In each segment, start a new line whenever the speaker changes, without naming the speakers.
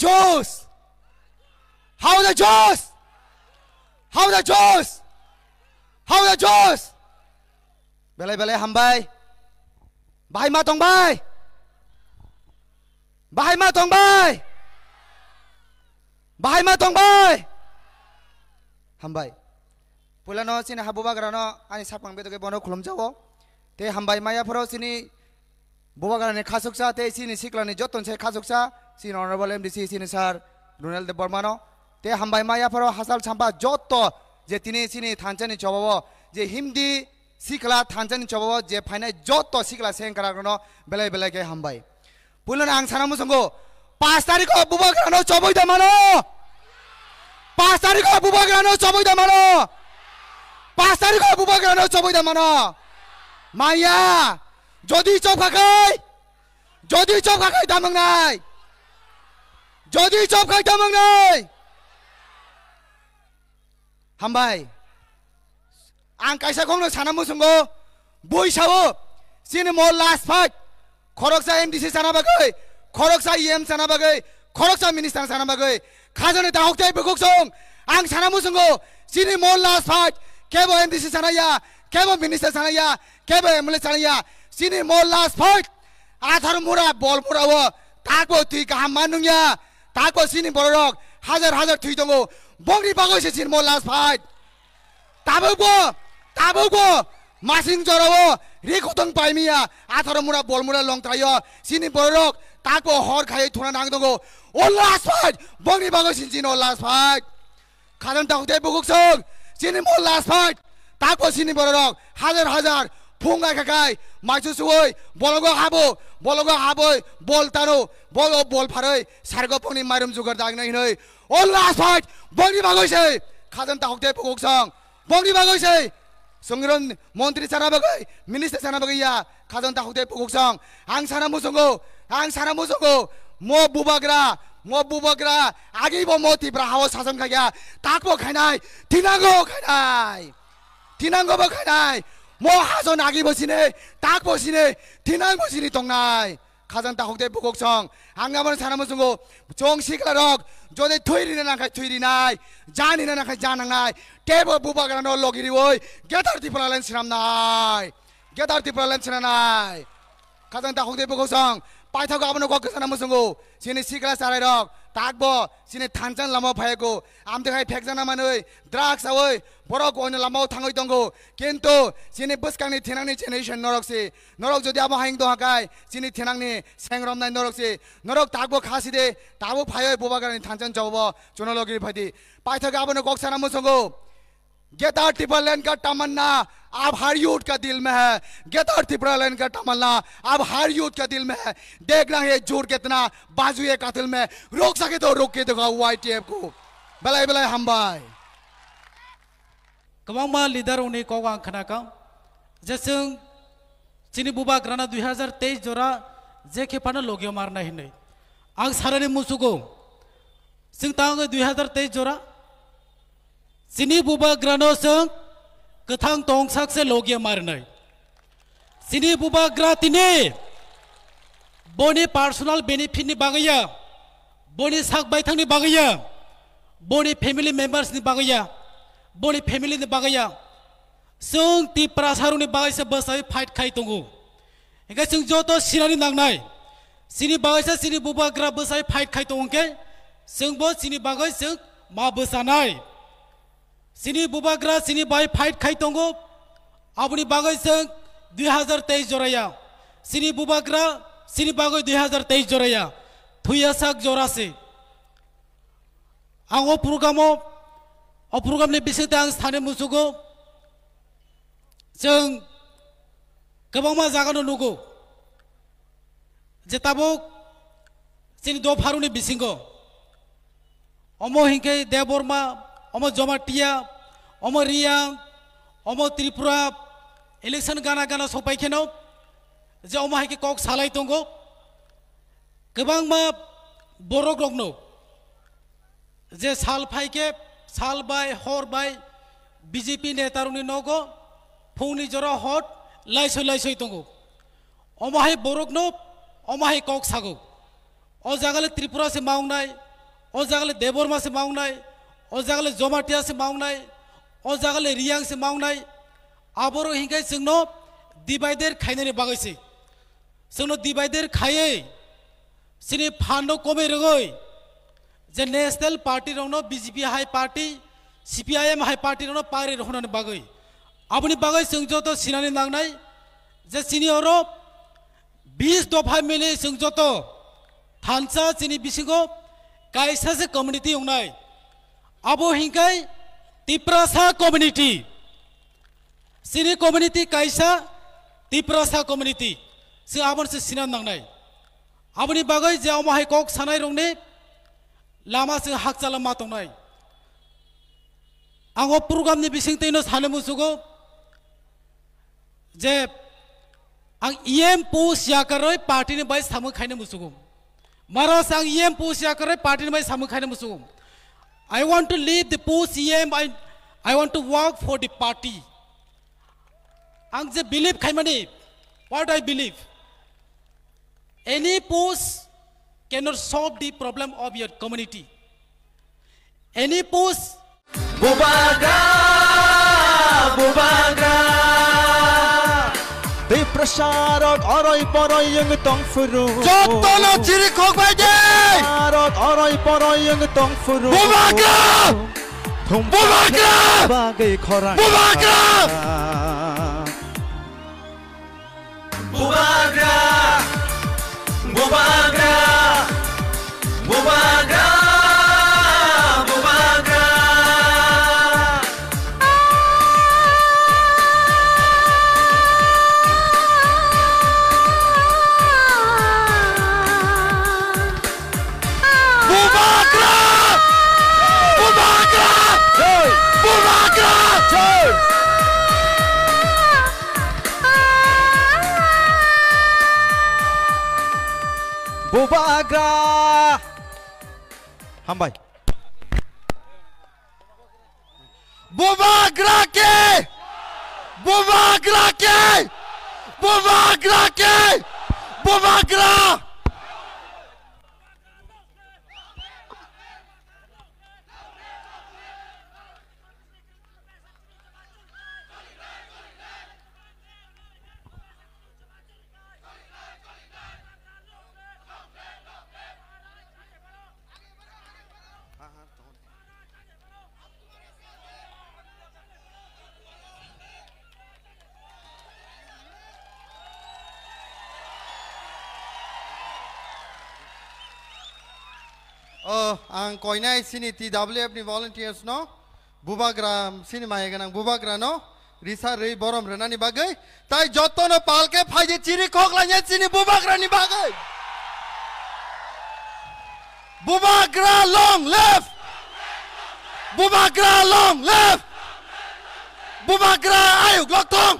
Jews! How the Jews! How the Jews! How the Jews! Belai belai hambai. Bahai ma tong bay, Bahai ma tong bai. Bahai ma tong bai. Hambai. Pulano sini habuba grano ani sapang beto ke bono khulum jawo. Te hambai maya phoro sini buba grane khasuksa te sini siklani joton se khasuksa sin honorable MDC sin sir Brunel de Bormano, te hambai maya paro hasal champa jotto je tini sini thanchani chobabo je hindi sikla thanchani chobabo je phaina jotto sikla sen karagno bele bele ke hambai pulon ang sanamu sango 5 tarikh bubo grano choboi da mano 5 tarikh bubo grano choboi da mano 5 tarikh bubo grano choboi da mano maya jodi chobakai jodi chobakai damang nai যদি চপ খাইতে মাং নাই হামবাই आं कायसाखौनो साना मोसंगो बैसाबो जोंनि म last fight खरकसा एमडिसि साना बागै खरकसा इएम साना बागै खरकसा मिनिस्टार साना बागै खाजानि दाहकथाय बोखोसं आं साना मोसंगो जोंनि म लास्ट फाइट केबो एमडिसि सानाया केबो मिनिस्टार सानाया केबो एमएलए सानाया जोंनि म लास्ट फाइट आधार मुरा बल मुरावो तागो ती गाहाम मानुया তাকো সিনি বড়ক হাজার হাজার থুই দঙ্গ বংরি বাগৈছে সিন মোর লাস ফাইট তাবৌগো তাবৌগো মাসিং জরাও রেখতং পাইমিয়া আথর মুরা বলমুরা লংতায় সিনি বড়ক তাকো হর খাই থুনা নাং দঙ্গ ও লাস ফাইট বংরি বাগৈছে সিন ও লাস ফাইট খাদন তাকুতে বুকুক সং সিনি মোর লাস ফাইট তাকো সিনি বড়ক হাজার হাজার ফোঙ্গা খাকাই মাইসু সুই বলগ হাবো বলগ হাবই বল তানো বল বল ফারই সারগ পংনি মাইরম জুগার দাগ নাই নই ও লাস ফাইট বংনি বাগইছে খাদন তা হকতে পকক সং বংনি বাগইছে সংগরন মন্ত্রী সারা বাগই মিনিস্টার সারা বাগইয়া খাদন তা হকতে পকক সং আং সারা মুসঙ্গো আং সারা মুসঙ্গো মো বুবাগ্রা 뭐 무버그라 아기보 모티브라 하워 사성가야 딱보 가나이 디난거 가나이 디난거 보 가나이 모아서 나기 보시네 딱 보시네 디날 보시니 동나이 가장 딱 혹대 부곡성 안 가면 사람은 승고 정식가럭 조대 토일이나 나가 토일이나이 잔이나 나가 잔나이 대버 부박이나 너 로기리오이 게다르티 프라렌 시람나이 게다르티 프라렌 시람나이 가장 딱 혹대 부곡성 빨타고 아무나 거그 사람은 승고 지니 시그라 사라이럭 তাকব চিনে থান চান লামা ফায়গো আমদেখাই ফেকজানা মানুই দ্রাগস আওই বড় কোন লামাও থাঙ্গই দঙ্গো কিন্তু চিনে বসকানি থেনানি জেনারেশন নরকসি নরক যদি আমা হাইং দহাকাই চিনে থেনাংনি সেংরম নাই নরকসি নরক তাকব খাসি দে তাবো ফায়ই বোবাগানি থান চান যাবব জনলগি ফাইদি পাইথাগা আবনে কক সানা মুসঙ্গো गेदार टिबरलैंड का तमन्ना अब हर यूथ का दिल में है गेदार टिबरलैंड का तमन्ना अब हर यूथ का दिल में है देख रहे जोर कितना
बाजू एक कातिल में रोक सके तो रोक के दिखाओ वाई टी एफ को बलाई बलाई हम भाई कबांगमा लीडर उन्हें को खाना का जैसे चीनी बुबा ग्राना दुई हजार तेईस जोरा जे पाना लोगियो मारना ही नहीं आग सारे मुसुको सिंह तांग दुई हजार तेईस जोरा Sini buba grano sung ketang tong sak se logia marnai. Sini buba gratine boni personal benefit ni bagaya, boni sak baitang ni bagaya, boni family members ni bagaya, boni family ni bagaya. Sung ti prasaru ni bagaya se basai fight kai tungu. Eka sung joto sirani nangnai. Sini bagaya sini buba gra basai fight kai tungu ke, sung bo sini bagaya sung ma basanai. চিনি বুবাগ্রা চিনি by fight খাই তঙ্গো আপনি বাগৈ সঙ্গ দুই হাজার তেইশ জরাইয়া চিনি বুবাগ্রা চিনি বাগৈ দুই হাজার তেইশ জরাইয়া থুইয়া সাক জরাসে আং ও প্রোগ্রাম ও প্রোগ্রামনি বিষয়তে আং স্থানে মুসুগো সঙ্গ গবংমা জাগানো নুগো যে তাবো চিনি অম জমাটিয়া অম রিয়া অম ত্রিপুরা ইলেকশন গানা গানা সপাইখেন যে অমাহাইকে কক সালাই দঙ্গ গোবাং মা বড় রগ্ন যে সাল ফাইকে সাল বাই হর বাই বিজেপি নেতারুনি নগ ফৌনি জর হট লাইসই লাইসই দঙ্গ অমাহাই বরগ্ন অমাহাই কক সাগ অ জাগালে ত্রিপুরা সে মাউনাই অ জাগালে মাসে সে মাউনায় अ जागले जमाटिया से मावनाय अ जागले रियांग से मावनाय आबरो हिंगाय जोंनो दिबायदेर खायनायनि बागैसै जोंनो दिबायदेर खायै सिनि फानो कमै रोङै जे नेशनेल पार्टी रंनो बीजेपी हाई पार्टी সিপিআইএম হাই পার্টি রং পারে রহনানি বাগৈ আপনি বাগৈ সংযত সিনানি নাংনাই যে চিনি অর বিশ দফা মিলে সংযত থানসা চিনি বিসিগো কাইসাসে কমিউনিটি উংনাই अब हिंकाई तिप्रसा कम्युनिटी सिनि कम्युनिटी काइसा तिप्रसा कम्युनिटी जों आबन से सिना नांनाय आबनि बागै जेआव माहाय कक सानाय रंने लामा जों हाक जालामा दंनाय आङो प्रग्रामनि बिसिंतैनो सानो मुसुगो जे आं इएम पोस्ट याकरै पार्टीनि बाय सामो खायनो मुसुगो मारास आं इएम पोस्ट याकरै पार्टीनि बाय सामो खायनो मुसुगो I want to leave the post CM. I, I want to work for the party. Ang the believe Khaimani, what I believe. Any post cannot solve the problem of your community. Any post. Bubaga! Bubaga!
প্রসারক অরয় পরয়ং তং ফুরু যতন চিরি খোবাজে প্রসারক অরয় পরয়ং তং ফুরু বুবাগা বুবাগা
বাগে খরা বুবাগা
বুবাগা বুবাগা বুবাগা Agra! Hambai. Bumagra ke! Bumagra ke! Bumagra ke! Bumagra! Oh, ang koinai sini TWF ni volunteers no. Bubagram sini maya ganang bubagra no. Risa rei borom renani bagai. Tai joto no palke phaje ciri khok lanya sini bubagra ni bagai. Bubagra long left. Bubagra long left. Bubagra ayo gloktong.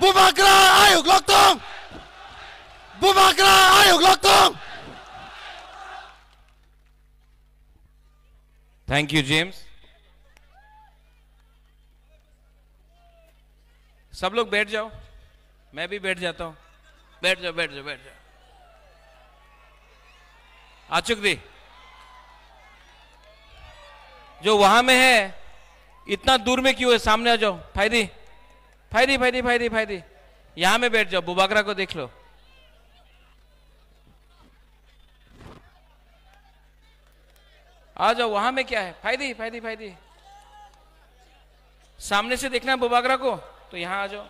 Bubagra ayo gloktong. Bubagra ayo gloktong.
Thank you James सब लोग बैठ जाओ मैं भी बैठ जाता हूं बैठ जाओ बैठ जाओ बैठ जाओ आचुक दी जो वहां में है इतना दूर में क्यों है सामने आ जाओ फायदी फायदी फायदी फायदी फायदी यहां में बैठ जाओ बुबाकरा को देख लो आ जाओ वहां में क्या है फायदे फायदे फायदे सामने से देखना है बुबागरा को तो यहां आ जाओ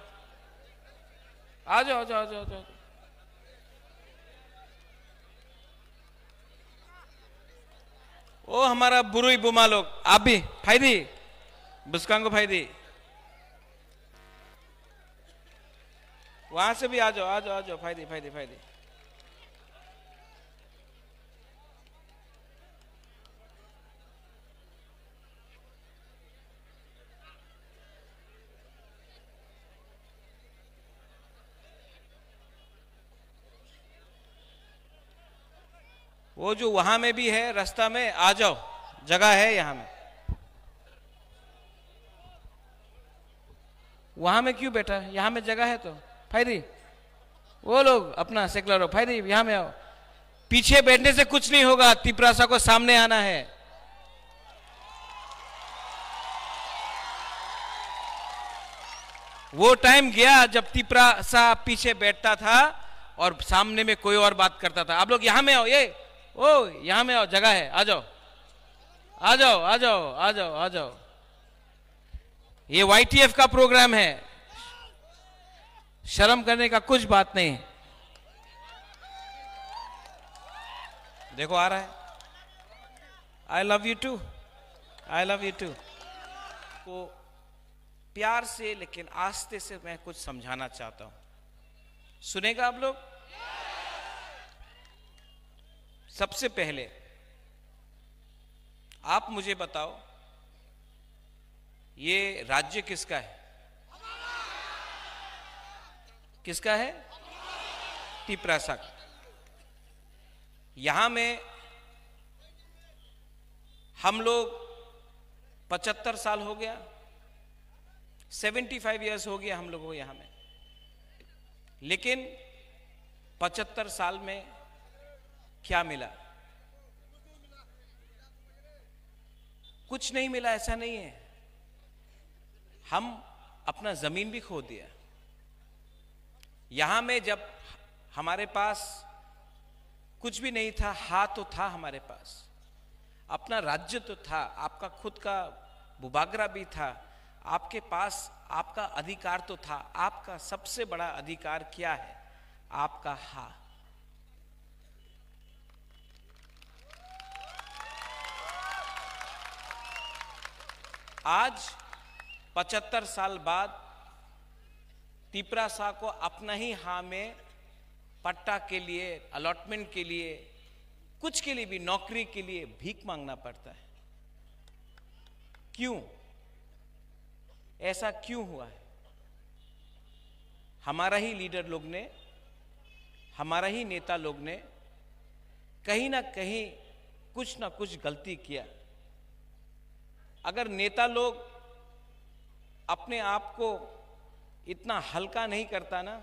आ जाओ आ जाओ आ जाओ आ जाओ ओ हमारा बुरुई बुमा लोग आप भी फायदी बुस्कांगो फायदे वहां से भी आ जाओ आ जाओ आ जाओ फायदे फायदे फायदे वो जो वहां में भी है रास्ता में आ जाओ जगह है यहां में वहां में क्यों बैठा यहां में जगह है तो फायदी वो लोग अपना सेकुलर हो फायदी यहां में आओ पीछे बैठने से कुछ नहीं होगा तिपरासा को सामने आना है वो टाइम गया जब तिपरासा पीछे बैठता था और सामने में कोई और बात करता था आप लोग यहां में आओ ये ओ यहां में आओ जगह है आ जाओ आ जाओ आ जाओ आ जाओ आ जाओ ये वाईटीएफ का प्रोग्राम है शर्म करने का कुछ बात नहीं है देखो आ रहा है I love you too I love you too को प्यार से लेकिन आस्ते से मैं कुछ समझाना चाहता हूं सुनेगा आप लोग सबसे पहले आप मुझे बताओ ये राज्य किसका है किसका है टिपरासा का यहां में हम लोग पचहत्तर साल हो गया सेवेंटी फाइव ईयर्स हो गया हम लोगों को यहां में लेकिन पचहत्तर साल में क्या मिला कुछ नहीं मिला ऐसा नहीं है हम अपना जमीन भी खो दिया यहां में जब हमारे पास कुछ भी नहीं था हाथ तो था हमारे पास अपना राज्य तो था आपका खुद का बुबागरा भी था आपके पास आपका अधिकार तो था आपका सबसे बड़ा अधिकार क्या है आपका हा आज 75 साल बाद तिपरा शाह को अपना ही हा में पट्टा के लिए अलॉटमेंट के लिए कुछ के लिए भी नौकरी के लिए भीख मांगना पड़ता है क्यों ऐसा क्यों हुआ है हमारा ही लीडर लोग ने हमारा ही नेता लोग ने कहीं ना कहीं कुछ ना कुछ गलती किया अगर नेता लोग अपने आप को इतना हल्का नहीं करता ना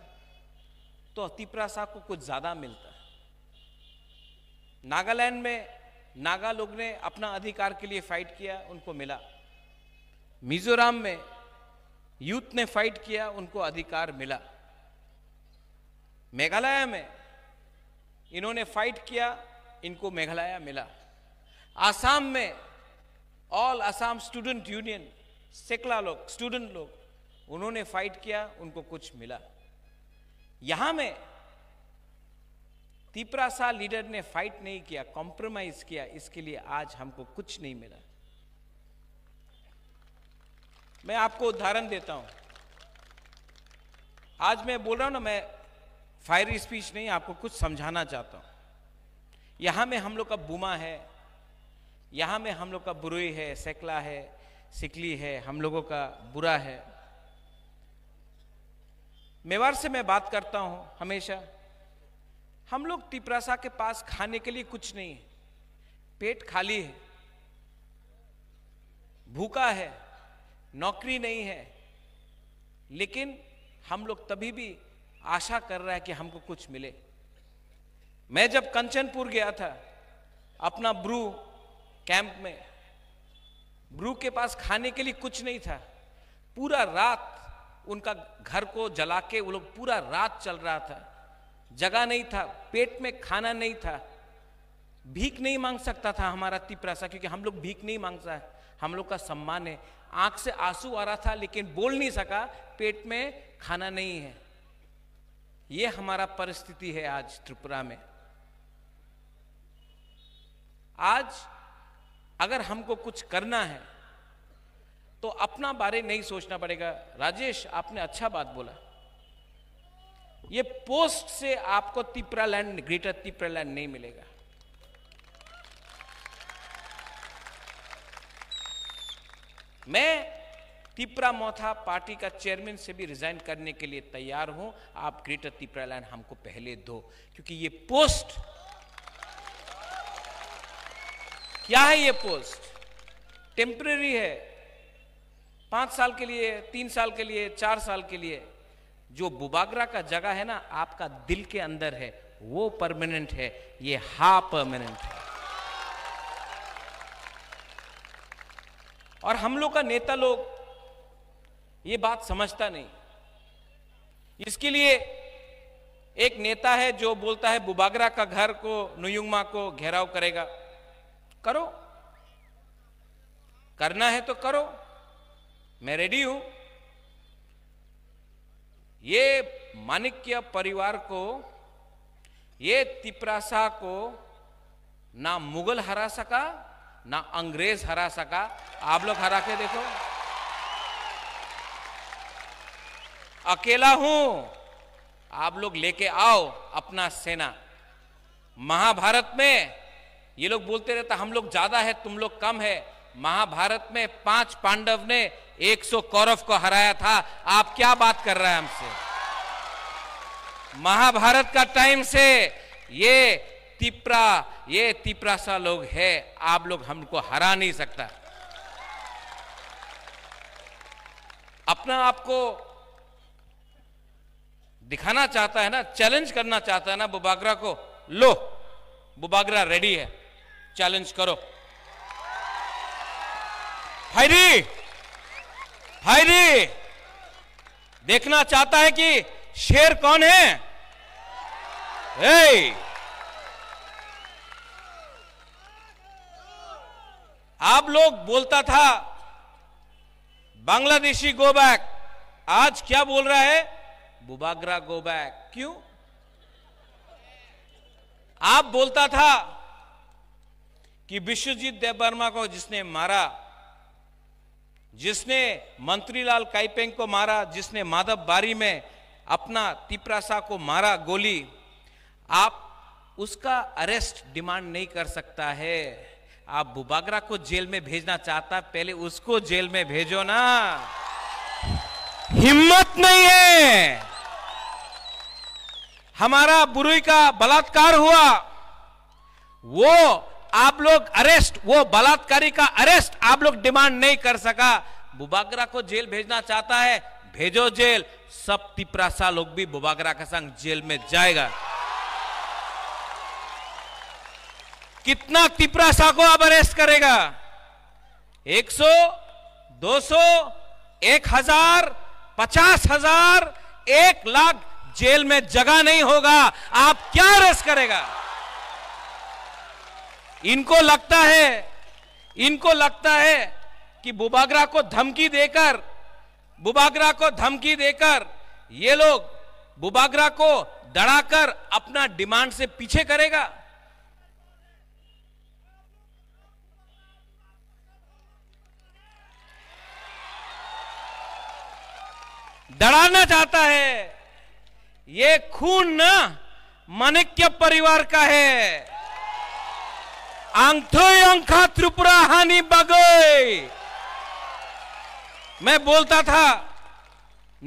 तो अतिप्रा साहब को कुछ ज्यादा मिलता है नागालैंड में नागा लोग ने अपना अधिकार के लिए फाइट किया उनको मिला मिजोरम में यूथ ने फाइट किया उनको अधिकार मिला मेघालय में इन्होंने फाइट किया इनको मेघालय मिला आसाम में ऑल असम स्टूडेंट यूनियन सेकला लोग स्टूडेंट लोग उन्होंने फाइट किया उनको कुछ मिला यहां में तीपरा सा लीडर ने फाइट नहीं किया कॉम्प्रोमाइज किया इसके लिए आज हमको कुछ नहीं मिला मैं आपको उदाहरण देता हूं आज मैं बोल रहा हूं ना मैं फायरी स्पीच नहीं आपको कुछ समझाना चाहता हूं यहां में हम लोग का बुमा है यहाँ में हम लोग का बुरोई है सैकला है सिकली है हम लोगों का बुरा है मेवाड़ से मैं बात करता हूँ हमेशा हम लोग तिपरासा के पास खाने के लिए कुछ नहीं है पेट खाली है भूखा है नौकरी नहीं है लेकिन हम लोग तभी भी आशा कर रहा है कि हमको कुछ मिले मैं जब कंचनपुर गया था अपना ब्रू कैंप में ब्रू के पास खाने के लिए कुछ नहीं था पूरा रात उनका घर को जला के वो लोग पूरा रात चल रहा था जगह नहीं था पेट में खाना नहीं था भीख नहीं मांग सकता था हमारा सा क्योंकि हम लोग भीख नहीं मांगता है हम लोग का सम्मान है आंख से आंसू आ रहा था लेकिन बोल नहीं सका पेट में खाना नहीं है ये हमारा परिस्थिति है आज त्रिपुरा में आज अगर हमको कुछ करना है तो अपना बारे नहीं सोचना पड़ेगा राजेश आपने अच्छा बात बोला ये पोस्ट से आपको Tipraland Greater Tipraland नहीं मिलेगा मैं तिपरा मोथा पार्टी का चेयरमैन से भी रिजाइन करने के लिए तैयार हूं आप ग्रेटर तिपरा लैंड हमको पहले दो क्योंकि ये पोस्ट क्या है ये पोस्ट टेम्प्रेरी है पांच साल के लिए तीन साल के लिए चार साल के लिए जो बुबागरा का जगह है ना आपका दिल के अंदर है वो परमानेंट है ये हा परमानेंट है और हम लोग का नेता लोग ये बात समझता नहीं इसके लिए एक नेता है जो बोलता है बुबागरा का घर को नुयुंगमा को घेराव करेगा करो करना है तो करो मैं रेडी हूं ये माणिक्य परिवार को ये तिपरासा को ना मुगल हरा सका ना अंग्रेज हरा सका आप लोग हरा के देखो अकेला हूं आप लोग लेके आओ अपना सेना महाभारत में ये लोग बोलते रहता हम लोग ज्यादा है तुम लोग कम है महाभारत में पांच पांडव ने 100 कौरव को हराया था आप क्या बात कर रहे हैं हमसे महाभारत का टाइम से ये तिपरा ये सा लोग है आप लोग हमको हरा नहीं सकता अपना आपको दिखाना चाहता है ना चैलेंज करना चाहता है ना बुबागरा को लो बुबागरा रेडी है चैलेंज करो हायरी हायरी देखना चाहता है कि शेर कौन है ए! आप लोग बोलता था बांग्लादेशी गो बैक आज क्या बोल रहा है बुबाग्रा गो बैक क्यों आप बोलता था कि विश्वजीत देववर्मा को जिसने मारा जिसने मंत्रीलाल काइपेंग को मारा जिसने माधव बारी में अपना तिपरासा को मारा गोली आप उसका अरेस्ट डिमांड नहीं कर सकता है आप बुबागरा को जेल में भेजना चाहता पहले उसको जेल में भेजो ना हिम्मत नहीं है हमारा बुरुई का बलात्कार हुआ वो आप लोग अरेस्ट वो बलात्कारी का अरेस्ट आप लोग डिमांड नहीं कर सका बुबागरा को जेल भेजना चाहता है भेजो जेल सब तिपरासा लोग भी बुबागरा का संग जेल में जाएगा कितना तिपरासा को आप अरेस्ट करेगा 100, 200, 1000, 50000, 1 लाख जेल में जगह नहीं होगा आप क्या अरेस्ट करेगा इनको लगता है इनको लगता है कि बुबागरा को धमकी देकर बुबागरा को धमकी देकर ये लोग बुबागरा को दड़ाकर अपना डिमांड से पीछे करेगा डराना चाहता है ये खून ना माणिक्य परिवार का है आं त्रिपुरा हानि बागै मैं बोलता था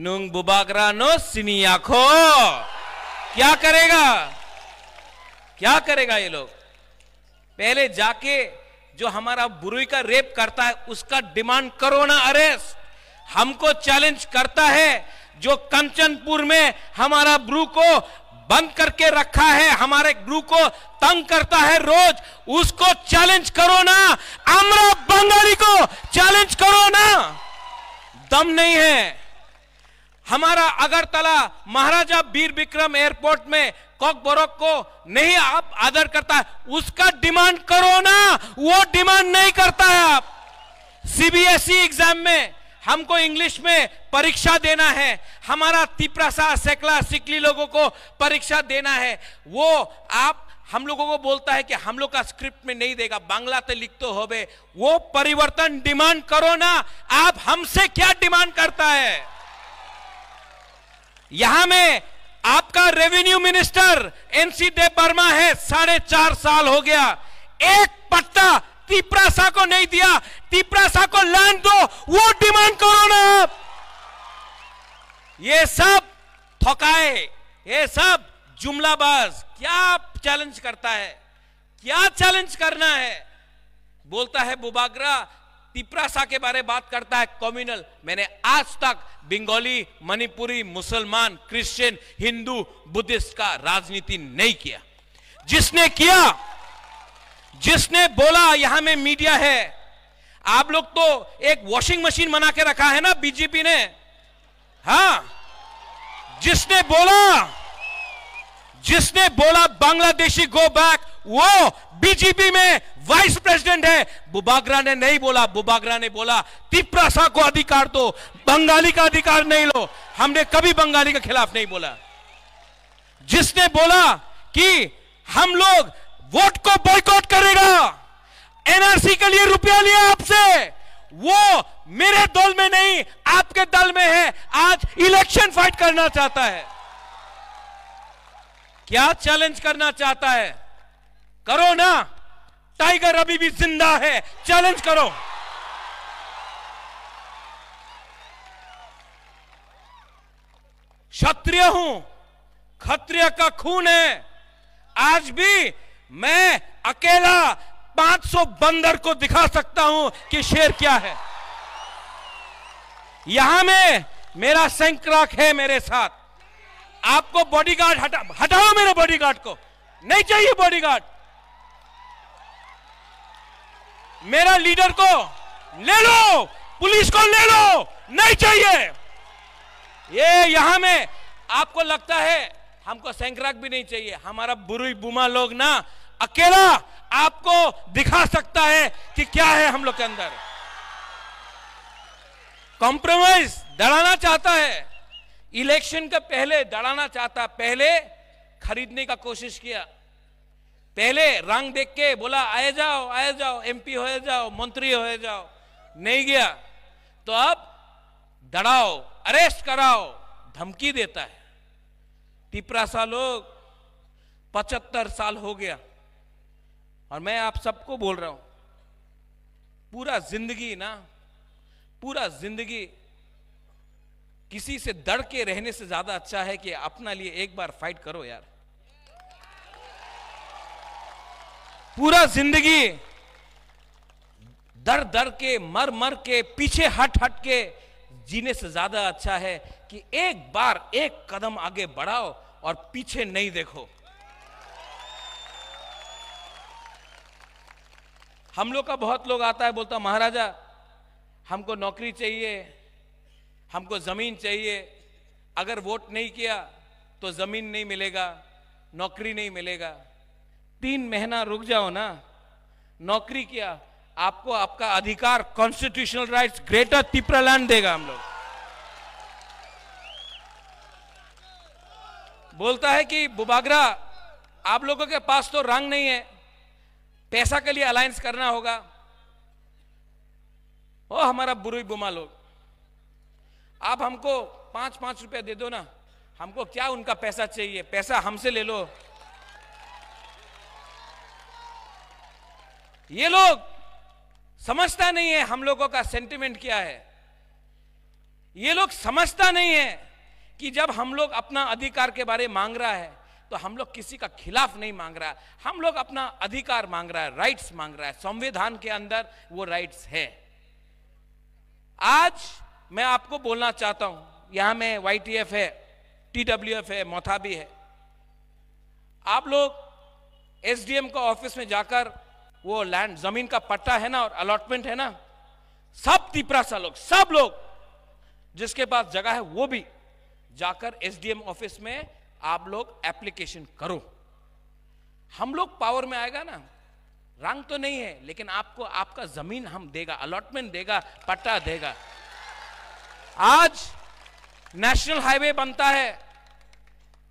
नुंग बुबागरा नो सिनी आखो क्या करेगा क्या करेगा ये लोग पहले जाके जो हमारा बुरुई का रेप करता है उसका डिमांड करो ना अरेस्ट हमको चैलेंज करता है जो कंचनपुर में हमारा ब्रू को बंद करके रखा है हमारे गुरु को तंग करता है रोज उसको चैलेंज करो ना अमरा बंगाली को चैलेंज करो ना दम नहीं है हमारा अगरतला महाराजा बीर विक्रम एयरपोर्ट में कॉक बोरक को नहीं आप आदर करता है उसका डिमांड करो ना वो डिमांड नहीं करता है आप सीबीएसई एग्जाम e में हमको इंग्लिश में परीक्षा देना है हमारा तिपरासा सेकला सिकली लोगों को परीक्षा देना है वो आप हम लोगों को बोलता है कि हम लोग का स्क्रिप्ट में नहीं देगा बांग्ला तो लिख तो बे वो परिवर्तन डिमांड करो ना आप हमसे क्या डिमांड करता है यहां में आपका revenue minister NC Debbarma है साढ़े चार साल हो गया एक पत्ता तीपरा शाह को नहीं दिया तीपरा शाह को लैंड दो वो डिमांड करो ना आप ये सब थकाए ये सब जुमलाबाज क्या चैलेंज करता है क्या चैलेंज करना है बोलता है बुबागरा तिपरा शाह के बारे बात करता है कॉम्युनल मैंने आज तक बंगाली मणिपुरी मुसलमान क्रिश्चियन हिंदू बुद्धिस्ट का राजनीति नहीं किया जिसने किया जिसने बोला यहां में मीडिया है आप लोग तो एक वॉशिंग मशीन बना के रखा है ना बीजेपी ने हा जिसने बोला जिसने बोला बांग्लादेशी गो बैक वो बीजेपी में वाइस प्रेसिडेंट है बुबागरा ने नहीं बोला बुबागरा ने बोला तिप्रासा को अधिकार दो बंगाली का अधिकार नहीं लो हमने कभी बंगाली के खिलाफ नहीं बोला जिसने बोला कि हम लोग वोट को बॉयकॉट करेगा एनआरसी के लिए रुपया लिया आपसे वो मेरे दल में नहीं आपके दल में है आज इलेक्शन फाइट करना चाहता है क्या चैलेंज करना चाहता है करो ना टाइगर अभी भी जिंदा है चैलेंज करो क्षत्रिय हूं क्षत्रिय का खून है आज भी मैं अकेला 500 बंदर को दिखा सकता हूं कि शेर क्या है यहां में मेरा सैंक्राक है मेरे साथ आपको बॉडीगार्ड हटा हटाओ मेरे बॉडीगार्ड को नहीं चाहिए बॉडीगार्ड मेरा लीडर को ले लो पुलिस को ले लो नहीं चाहिए ये यहां में आपको लगता है हमको सैंकराग भी नहीं चाहिए हमारा बुरी बुमा लोग ना अकेला आपको दिखा सकता है कि क्या है हम लोग के अंदर कॉम्प्रोमाइज दड़ाना चाहता है इलेक्शन के पहले दड़ाना चाहता पहले खरीदने का कोशिश किया पहले रंग देख के बोला आए जाओ आए जाओ एमपी हो जाओ मंत्री हो जाओ नहीं गया तो अब दड़ाओ अरेस्ट कराओ धमकी देता है टिपरासा लोग पचहत्तर साल हो गया और मैं आप सबको बोल रहा हूं पूरा जिंदगी ना पूरा जिंदगी किसी से डर के रहने से ज्यादा अच्छा है कि अपना लिए एक बार फाइट करो यार पूरा जिंदगी डर डर के मर मर के पीछे हट हट के जीने से ज्यादा अच्छा है कि एक बार एक कदम आगे बढ़ाओ और पीछे नहीं देखो हम लोग का बहुत लोग आता है बोलता महाराजा हमको नौकरी चाहिए हमको जमीन चाहिए अगर वोट नहीं किया तो जमीन नहीं मिलेगा नौकरी नहीं मिलेगा तीन महीना रुक जाओ ना नौकरी किया आपको आपका अधिकार कॉन्स्टिट्यूशनल राइट्स ग्रेटर लैंड देगा हम लोग बोलता है कि बुबागरा आप लोगों के पास तो रंग नहीं है पैसा के लिए अलायंस करना होगा ओ हमारा बुरी बुमा लोग आप हमको पांच पांच रुपया दे दो ना हमको क्या उनका पैसा चाहिए पैसा हमसे ले लो ये लोग समझता नहीं है हम लोगों का सेंटिमेंट क्या है ये लोग समझता नहीं है कि जब हम लोग अपना अधिकार के बारे मांग रहा है तो हम लोग किसी का खिलाफ नहीं मांग रहा हम लोग अपना अधिकार मांग रहा है राइट्स मांग रहा है संविधान के अंदर वो राइट्स है आज मैं आपको बोलना चाहता हूं यहां में वाईटीएफ है टीडब्ल्यूएफ है मोथाबी है आप लोग एसडीएम का ऑफिस में जाकर वो लैंड जमीन का पट्टा है ना और अलॉटमेंट है ना सब तिपरासा लोग सब लोग जिसके पास जगह है वो भी जाकर एसडीएम ऑफिस में आप लोग एप्लीकेशन करो हम लोग पावर में आएगा ना रंग तो नहीं है लेकिन आपको आपका जमीन हम देगा अलॉटमेंट देगा पट्टा देगा आज नेशनल हाईवे बनता है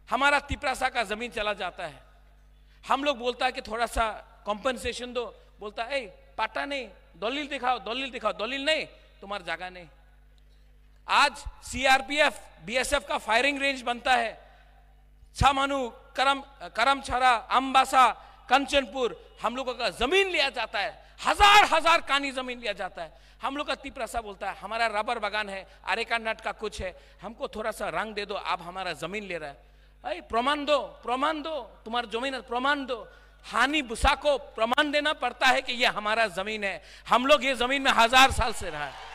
हमारा तिपरासा का जमीन चला जाता है हम लोग बोलता है कि थोड़ा सा कॉम्पनसेशन दो बोलता है पाटा नहीं दलील दिखाओ दलील दिखाओ दलील नहीं तुम्हारी जगह नहीं आज सीआरपीएफ बीएसएफ का फायरिंग रेंज बनता है छमानु करम करम छरा अम्बासा कंचनपुर हम लोगों का जमीन लिया जाता है हजार हजार कानी जमीन लिया जाता है हम लोग का तिपरासा बोलता है हमारा रबर बगान है अरे का नट का कुछ है हमको थोड़ा सा रंग दे दो आप हमारा जमीन ले रहा है अरे प्रमाण दो प्रमाण दो तुम्हारा जमीन प्रमाण दो हानि भुसा को प्रमाण देना पड़ता है कि यह हमारा जमीन है हम लोग ये जमीन में हजार साल से रहा है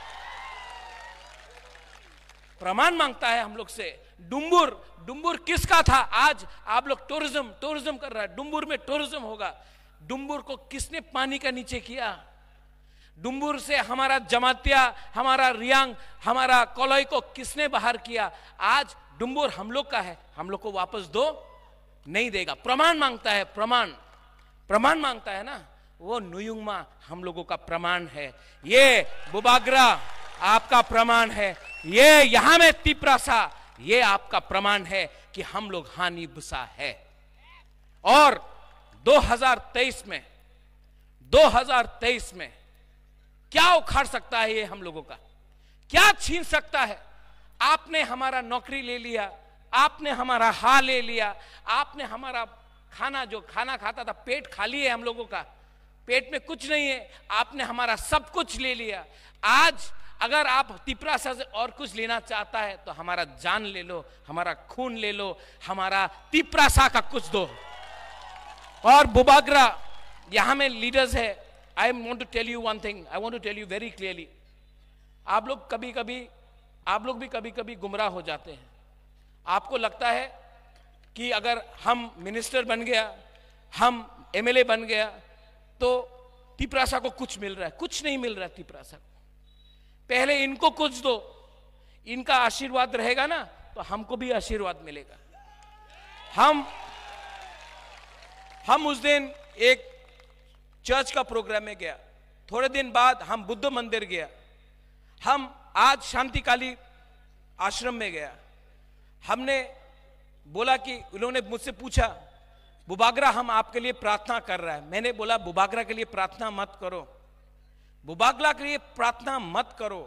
प्रमाण मांगता है हम लोग से डुम्बुर डुम्बुर किसका था आज आप लोग टूरिज्म टूरिज्म कर रहा है डुम्बुर में टूरिज्म होगा डुम्बुर को किसने पानी का नीचे किया डुम्बुर से हमारा जमातिया हमारा रियांग हमारा कोलोई को किसने बाहर किया आज डुम्बुर हम लोग का है हम लोग को वापस दो नहीं देगा प्रमाण मांगता है प्रमाण प्रमाण मांगता है ना वो नुयुंगमा हम लोगों का प्रमाण है ये बुबाग्रा आपका प्रमाण है ये यहां में तिपरासा ये आपका प्रमाण है कि हम लोग हानि भुसा है और 2023 में 2023 में क्या उखाड़ सकता है ये हम लोगों का क्या छीन सकता है आपने हमारा नौकरी ले लिया आपने हमारा हा ले लिया आपने हमारा खाना जो खाना खाता था पेट खाली है हम लोगों का पेट में कुछ नहीं है आपने हमारा सब कुछ ले लिया आज अगर आप तिपरा सा से और कुछ लेना चाहता है तो हमारा जान ले लो हमारा खून ले लो हमारा तिपरा सा का कुछ दो और बुबाग्रा यहां में लीडर्स है I want to tell you one thing I want to tell you very clearly आप लोग कभी कभी आप लोग भी कभी कभी गुमराह हो जाते हैं आपको लगता है कि अगर हम मिनिस्टर बन गया हम एमएलए बन गया तो तिपरासा को कुछ मिल रहा है कुछ नहीं मिल रहा है तिपरासा को पहले इनको कुछ दो इनका आशीर्वाद रहेगा ना तो हमको भी आशीर्वाद मिलेगा हम हम उस दिन एक चर्च का प्रोग्राम में गया थोड़े दिन बाद हम बुद्ध मंदिर गया हम आज शांतिकाली आश्रम में गया हमने बोला कि उन्होंने मुझसे पूछा बुबागरा हम आपके लिए प्रार्थना कर रहा है मैंने बोला बुबागरा के लिए प्रार्थना मत करो बुबागला के लिए प्रार्थना मत करो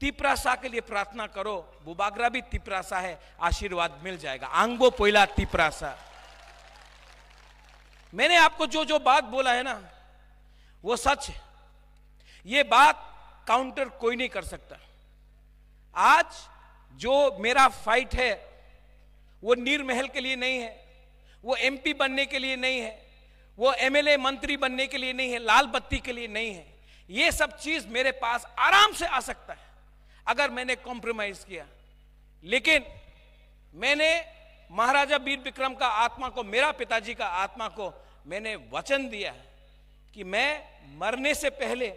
तिपरासा के लिए प्रार्थना करो बुबागरा भी तिपरासा है आशीर्वाद मिल जाएगा आंगो पोला तिपरासा मैंने आपको जो जो बात बोला है ना वो सच है ये बात काउंटर कोई नहीं कर सकता आज जो मेरा फाइट है वो नीर महल के लिए नहीं है वो एमपी बनने के लिए नहीं है वो एमएलए मंत्री बनने के लिए नहीं है लाल बत्ती के लिए नहीं है ये सब चीज मेरे पास आराम से आ सकता है अगर मैंने कॉम्प्रोमाइज किया लेकिन मैंने महाराजा वीर विक्रम का आत्मा को मेरा पिताजी का आत्मा को मैंने वचन दिया है कि मैं मरने से पहले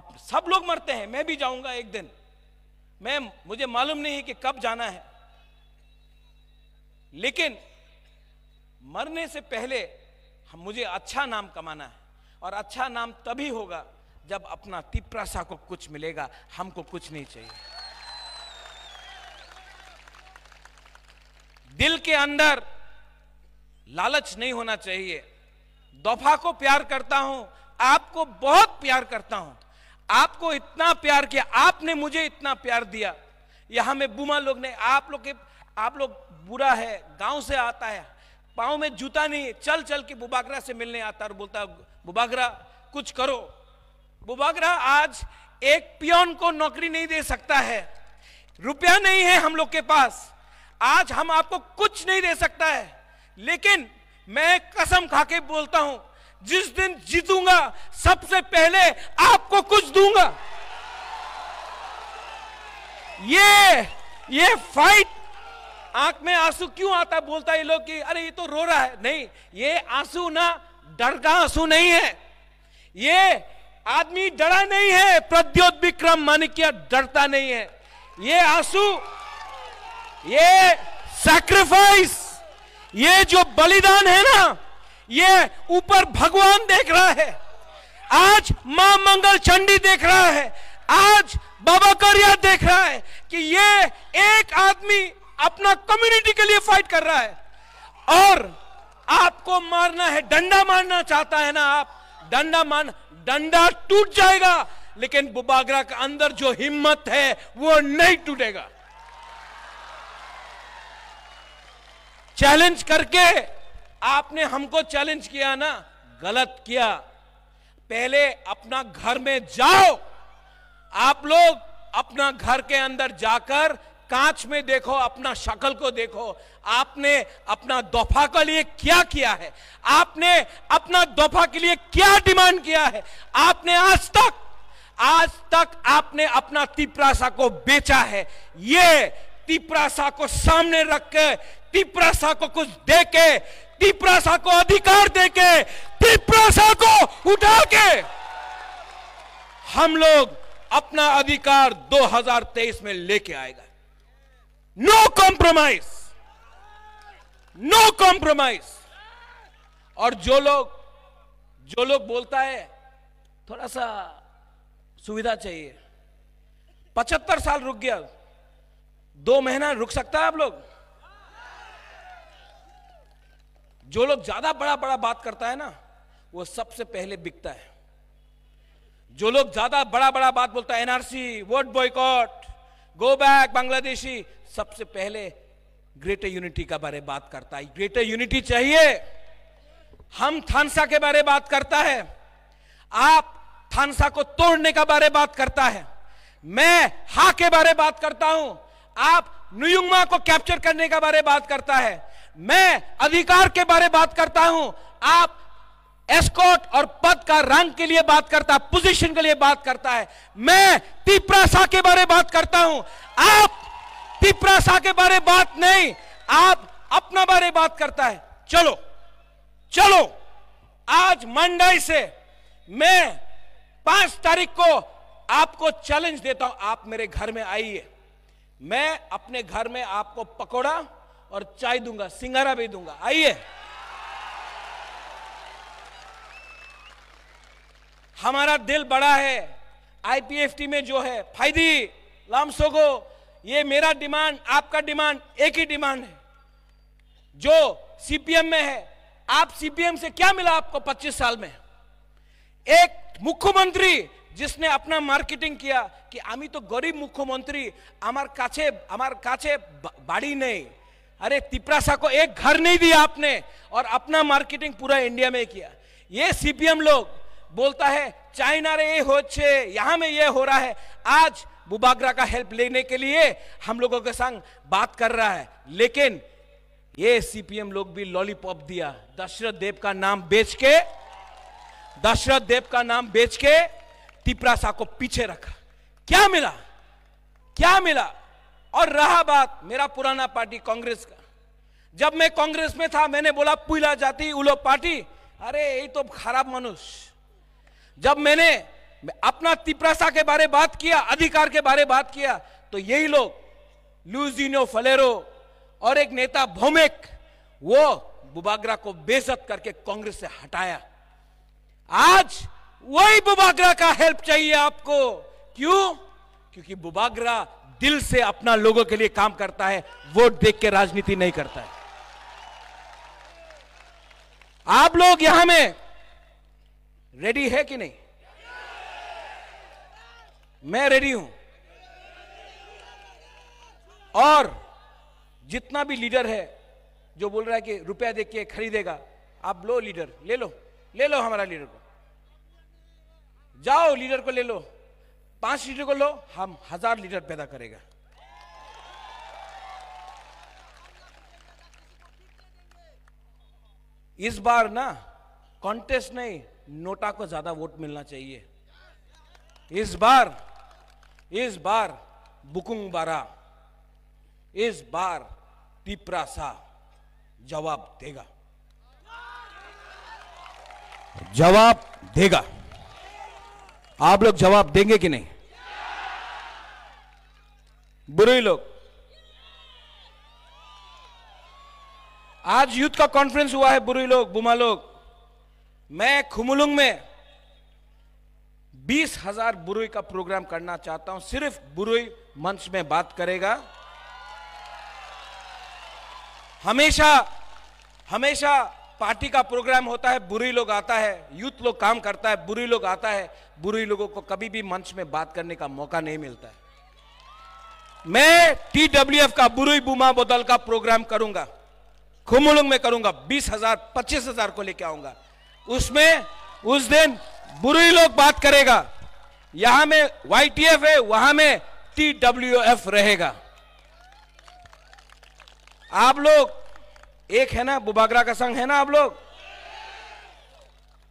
अब सब लोग मरते हैं मैं भी जाऊंगा एक दिन मैं मुझे मालूम नहीं है कि कब जाना है लेकिन मरने से पहले हम मुझे अच्छा नाम कमाना है और अच्छा नाम तभी होगा जब अपना तिप्रासा को कुछ मिलेगा हमको कुछ नहीं चाहिए दिल के अंदर लालच नहीं होना चाहिए दोफा को प्यार करता हूं आपको बहुत प्यार करता हूं आपको इतना प्यार किया आपने मुझे इतना प्यार दिया यहां में बुमा लोग ने आप लोग के आप लोग बुरा है गांव से आता है पाँव में जूता नहीं चल चल के बुबागरा से मिलने आता और बोलता बुबागरा कुछ करो बुबागरा आज एक पियोन को नौकरी नहीं दे सकता है रुपया नहीं है हम लोग के पास आज हम आपको कुछ नहीं दे सकता है लेकिन मैं कसम खा के बोलता हूं जिस दिन जीतूंगा सबसे पहले आपको कुछ दूंगा ये ये फाइट आंख में आंसू क्यों आता बोलता है ये लोग कि अरे ये तो रो रहा है नहीं ये आंसू ना डर का आंसू नहीं है ये आदमी डरा नहीं है प्रद्योत विक्रम मानिकिया डरता नहीं है ये आंसू ये सैक्रिफाइस ये जो बलिदान है ना ये ऊपर भगवान देख रहा है आज मां मंगल चंडी देख रहा है आज बाबा करिया देख रहा है कि ये एक आदमी अपना कम्युनिटी के लिए फाइट कर रहा है और आपको मारना है डंडा मारना चाहता है ना आप डंडा मान डंडा टूट जाएगा लेकिन बुबागरा के अंदर जो हिम्मत है वो नहीं टूटेगा चैलेंज करके आपने हमको चैलेंज किया ना गलत किया पहले अपना घर में जाओ आप लोग अपना घर के अंदर जाकर कांच में देखो अपना शक्ल को देखो आपने अपना दोफा के लिए क्या किया है आपने अपना दोफा के लिए क्या डिमांड किया है आपने आज तक आज तक आपने अपना तिपरासा को बेचा है ये तिपरासा को सामने रख के तिपरासा को कुछ दे के तिपरासा को अधिकार दे के तिपरासा को उठा के हम लोग अपना अधिकार 2023 में लेके आएगा no compromise नो कॉम्प्रोमाइज और जो लोग जो लोग बोलता है थोड़ा सा सुविधा चाहिए पचहत्तर साल रुक गया दो महीना रुक सकता है आप लोग जो लोग ज्यादा बड़ा बड़ा बात करता है ना वो सबसे पहले बिकता है जो लोग ज्यादा बड़ा बड़ा बात बोलता है NRC vote boycott go back Bangladeshi सबसे पहले ग्रेटर यूनिटी का बारे बात करता है ग्रेटर यूनिटी चाहिए हम थानसा के बारे बात करता है आप थानसा को तोड़ने का बारे बात करता है मैं हा के बारे बात करता हूं आप नुयुंगमा को कैप्चर करने का बारे बात करता है मैं अधिकार के बारे बात करता हूं आप एस्कॉट और पद का रंग के लिए बात करता है पोजीशन के लिए बात करता है मैं पिपरासा के बारे बात करता हूं आप पिपरासा के बारे बात नहीं आप अपना बारे बात करता है चलो चलो आज मंडई से मैं पांच तारीख को आपको चैलेंज देता हूं आप मेरे घर में आइए मैं अपने घर में आपको पकोड़ा और चाय दूंगा सिंगारा भी दूंगा आइए हमारा दिल बड़ा है आईपीएफटी में जो है फायदी लामसोगो ये मेरा डिमांड आपका डिमांड एक ही डिमांड है जो सीपीएम में है आप सीपीएम से क्या मिला आपको 25 साल में एक मुख्यमंत्री जिसने अपना मार्केटिंग किया कि आमी तो गरीब मुख्यमंत्री আমার काछे আমার काछे बाड़ी नहीं अरे तिपरासा को एक घर नहीं दिया आपने और अपना मार्केटिंग पूरा इंडिया में किया ये सीपीएम लोग बोलता है चाइना रे हो छे यहाँ में ये हो रहा है आज बुबागरा का हेल्प लेने के लिए हम लोगों के संग बात कर रहा है लेकिन ये सीपीएम लोग भी लॉलीपॉप दिया दशरथ देव का नाम बेच के दशरथ देव का नाम बेच के तिपरासा को पीछे रखा क्या मिला क्या मिला और रहा बात मेरा पुराना पार्टी कांग्रेस का जब मैं कांग्रेस में था मैंने बोला पुला जाती उलो पार्टी अरे ये तो खराब मनुष्य जब मैंने अपना तिपरासा के बारे बात किया अधिकार के बारे बात किया तो यही लोग लूजिनो फलेरो और एक नेता भौमिक वो बुबागरा को बेजत करके कांग्रेस से हटाया आज वही बुबागरा का हेल्प चाहिए आपको क्यों क्योंकि बुबागरा दिल से अपना लोगों के लिए काम करता है वोट देख के राजनीति नहीं करता है आप लोग यहां में रेडी है कि नहीं मैं रेडी हूं और जितना भी लीडर है जो बोल रहा है कि रुपया देके खरीदेगा आप लो लीडर ले लो ले लो हमारा लीडर को जाओ लीडर को ले लो पांच लीटर को लो हम हजार लीटर पैदा करेगा इस बार ना कॉन्टेस्ट नहीं नोटा को ज्यादा वोट मिलना चाहिए इस बार इस बार बुकुंग बारा इस बार सा जवाब देगा जवाब देगा आप लोग जवाब देंगे कि नहीं बुरे लोग आज यूथ का कॉन्फ्रेंस हुआ है बुरे लोग बुमा लोग मैं खुमलुंग में बीस हजार बुरुई का प्रोग्राम करना चाहता हूं सिर्फ बुरुई मंच में बात करेगा हमेशा हमेशा पार्टी का प्रोग्राम होता है बुरी लोग आता है यूथ लोग काम करता है बुरी लोग आता है बुरी लोगों को कभी भी मंच में बात करने का मौका नहीं मिलता है मैं टीडब्ल्यूएफ का बुरुई बुमा बोतल का प्रोग्राम करूंगा खुमुलुंग में करूंगा बीस हजार पच्चीस हजार को लेकर आऊंगा उसमें उस दिन बुरी लोग बात करेगा यहां में वाईटीएफ है वहां में टीडब्ल्यूएफ रहेगा आप लोग एक है ना बुबागरा का संघ है ना आप लोग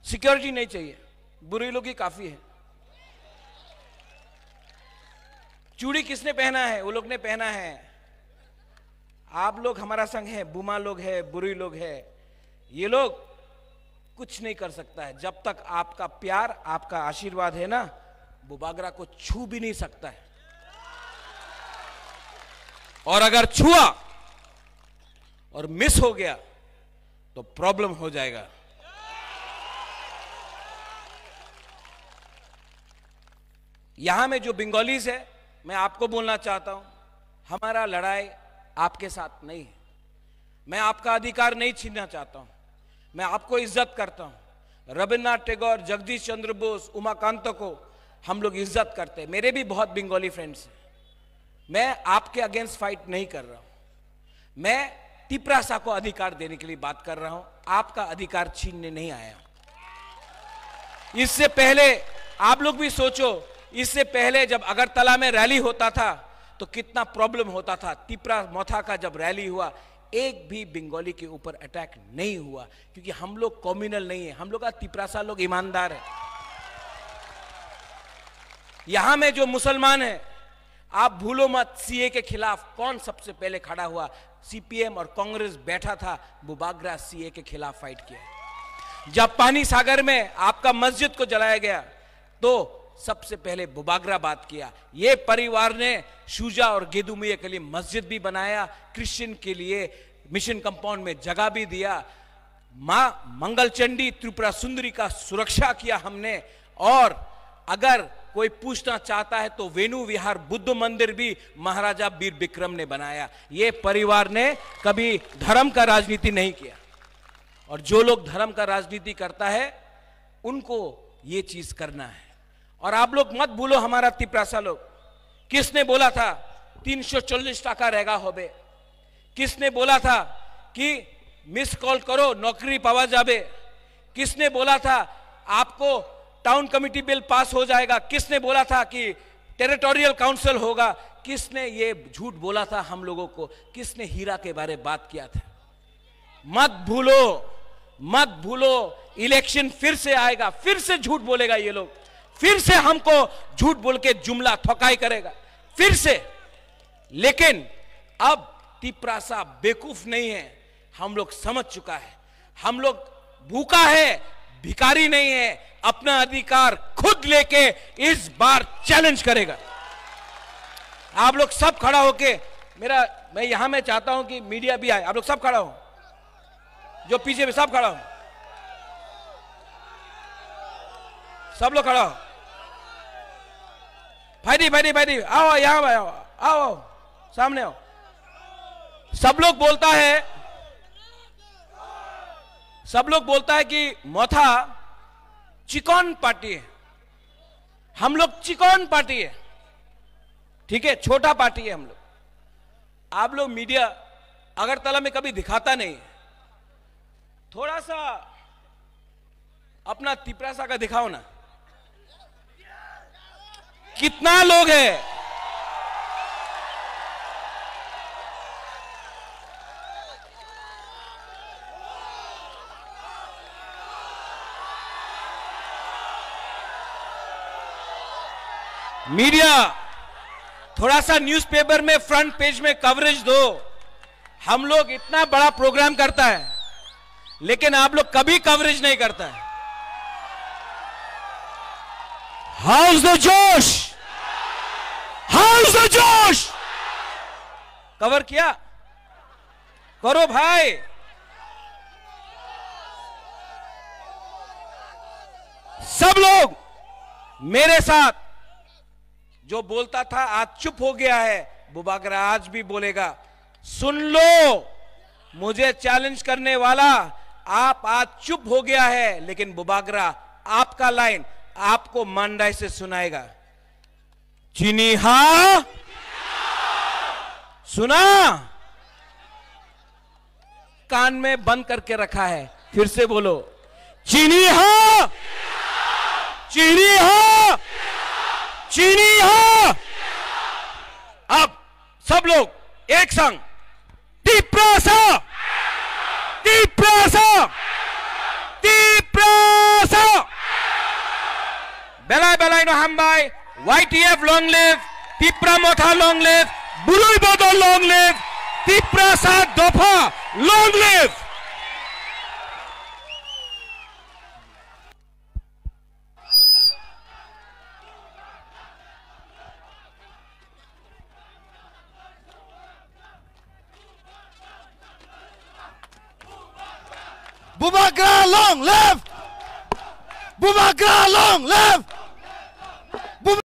सिक्योरिटी नहीं चाहिए बुरी लोग ही काफी है चूड़ी किसने पहना है वो लोग ने पहना है आप लोग हमारा संघ है बुमा लोग है बुरी लोग है ये लोग कुछ नहीं कर सकता है जब तक आपका प्यार आपका आशीर्वाद है ना बुबागरा को छू भी नहीं सकता है और अगर छुआ और मिस हो गया तो प्रॉब्लम हो जाएगा यहां में जो बंगालीज है मैं आपको बोलना चाहता हूं हमारा लड़ाई आपके साथ नहीं है मैं आपका अधिकार नहीं छीनना चाहता हूं मैं आपको इज्जत करता हूँ रविन्द्रनाथ टैगोर जगदीश चंद्र बोस उमाकांत को हम लोग इज्जत करते हैं मेरे भी बहुत बंगाली फ्रेंड्स हैं मैं आपके अगेंस्ट फाइट नहीं कर रहा हूं मैं टिपरासा को अधिकार देने के लिए बात कर रहा हूं आपका अधिकार छीनने नहीं आया इससे पहले आप लोग भी सोचो इससे पहले जब अगरतला में रैली होता था तो कितना प्रॉब्लम होता था तिपरा मोथा का जब रैली हुआ एक भी बंगाली के ऊपर अटैक नहीं हुआ क्योंकि हम लोग कॉम्युनल नहीं है हम लोग का तिपरासा लोग ईमानदार है यहां में जो मुसलमान है आप भूलो मत सीए के खिलाफ कौन सबसे पहले खड़ा हुआ सीपीएम और कांग्रेस बैठा था बुबागरा सीए के खिलाफ फाइट किया जब पानी सागर में आपका मस्जिद को जलाया गया तो सबसे पहले बुबागराबाद किया ये परिवार ने शुजा और गेदुमिया के लिए मस्जिद भी बनाया क्रिश्चियन के लिए मिशन कंपाउंड में जगह भी दिया माँ मंगलचंडी त्रिपुरा सुंदरी का सुरक्षा किया हमने और अगर कोई पूछना चाहता है तो वेणु विहार बुद्ध मंदिर भी महाराजा वीर विक्रम ने बनाया ये परिवार ने कभी धर्म का राजनीति नहीं किया और जो लोग धर्म का राजनीति करता है उनको ये चीज करना है और आप लोग मत भूलो हमारा तिपरासा लोग किसने बोला था 340 टका रहेगा होबे किसने बोला था कि मिस कॉल करो नौकरी पावा जाबे किसने बोला था आपको टाउन कमिटी बिल पास हो जाएगा किसने बोला था कि टेरिटोरियल काउंसिल होगा किसने ये झूठ बोला था हम लोगों को किसने हीरा के बारे बात किया था मत भूलो मत भूलो इलेक्शन फिर से आएगा फिर से झूठ बोलेगा ये लोग फिर से हमको झूठ बोल के जुमला थकाई करेगा फिर से लेकिन अब तिपरासा बेकूफ नहीं है हम लोग समझ चुका है हम लोग भूखा है भिकारी नहीं है अपना अधिकार खुद लेके इस बार चैलेंज करेगा आप लोग सब खड़ा होके मेरा मैं यहां मैं चाहता हूं कि मीडिया भी आए आप लोग सब खड़ा हो जो पीछे भी सब खड़ा हो सब लोग खड़ा हो भाई भाई भाई आओ यहां भाई आओ आओ सामने आओ सब लोग बोलता है सब लोग बोलता है कि मोथा चिकन पार्टी है हम लोग चिकन पार्टी है ठीक है छोटा पार्टी है हम लोग आप लोग मीडिया अगरतला में कभी दिखाता नहीं है थोड़ा सा अपना तिपरा सा का दिखाओ ना कितना लोग है मीडिया थोड़ा सा न्यूज़पेपर में फ्रंट पेज में कवरेज दो हम लोग इतना बड़ा प्रोग्राम करता है लेकिन आप लोग कभी कवरेज नहीं करता है how's the josh how's the josh cover किया करो भाई सब लोग मेरे साथ जो बोलता था आज चुप हो गया है बुबाकर आज भी बोलेगा सुन लो मुझे चैलेंज करने वाला आप आज चुप हो गया है लेकिन बुबागरा आपका लाइन आपको मांडाई से सुनाएगा चीनी हा सुना कान में बंद करके रखा है फिर से बोलो चीनी हा चीनी हा चीनी हा अब सब लोग एक संग तीप्रासा बेलाई बेलाई नो हम भाई YTF long live, Tipra Motha long live, Burui Badal long live, Tipra Saad Dopha long live.
Bubagra long live! Bubagra long live!